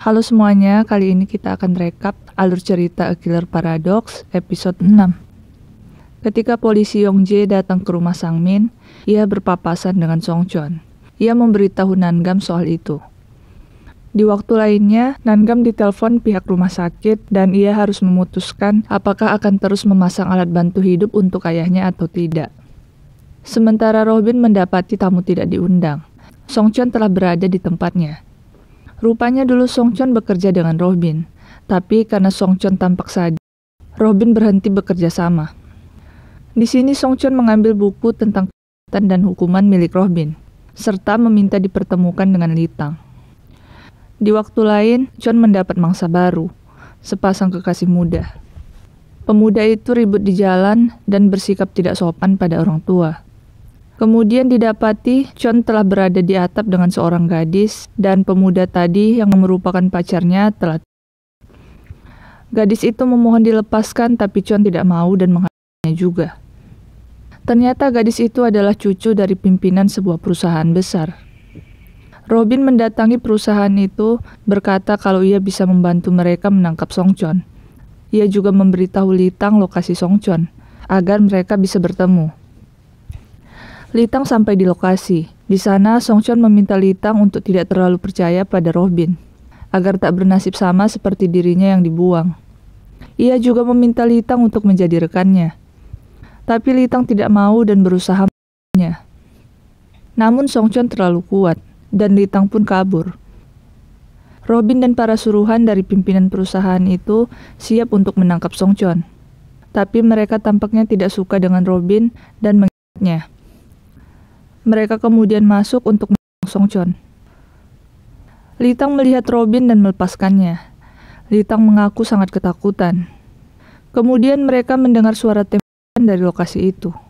Halo semuanya, kali ini kita akan rekap alur cerita A Killer Paradox episode 6. Ketika polisi Yong Jae datang ke rumah Sang Min, ia berpapasan dengan Song Chun. Ia memberitahu Nangam soal itu. Di waktu lainnya, Nangam ditelepon pihak rumah sakit dan ia harus memutuskan apakah akan terus memasang alat bantu hidup untuk ayahnya atau tidak. Sementara Robin mendapati tamu tidak diundang, Song Chun telah berada di tempatnya. Rupanya dulu Song Chun bekerja dengan Robin, tapi karena Song Chun tampak saja, Robin berhenti bekerja sama. Di sini Song Chun mengambil buku tentang kejahatan dan hukuman milik Robin, serta meminta dipertemukan dengan Litang. Di waktu lain, Chun mendapat mangsa baru, sepasang kekasih muda. Pemuda itu ribut di jalan dan bersikap tidak sopan pada orang tua. Kemudian didapati John telah berada di atap dengan seorang gadis dan pemuda tadi yang merupakan pacarnya telah Gadis itu memohon dilepaskan tapi John tidak mau dan menghadapinya juga. Ternyata gadis itu adalah cucu dari pimpinan sebuah perusahaan besar. Robin mendatangi perusahaan itu berkata kalau ia bisa membantu mereka menangkap Song John. Ia juga memberitahu Litang lokasi Song John agar mereka bisa bertemu. Litang sampai di lokasi. Di sana, Song Chun meminta Litang untuk tidak terlalu percaya pada Robin, agar tak bernasib sama seperti dirinya yang dibuang. Ia juga meminta Litang untuk menjadi rekannya. Tapi Litang tidak mau dan berusaha nya. Namun Song Chun terlalu kuat, dan Litang pun kabur. Robin dan para suruhan dari pimpinan perusahaan itu siap untuk menangkap Song Chun, Tapi mereka tampaknya tidak suka dengan Robin dan mengingatnya. Mereka kemudian masuk untuk Song John. Litang melihat Robin dan melepaskannya. Litang mengaku sangat ketakutan. Kemudian mereka mendengar suara tembakan dari lokasi itu.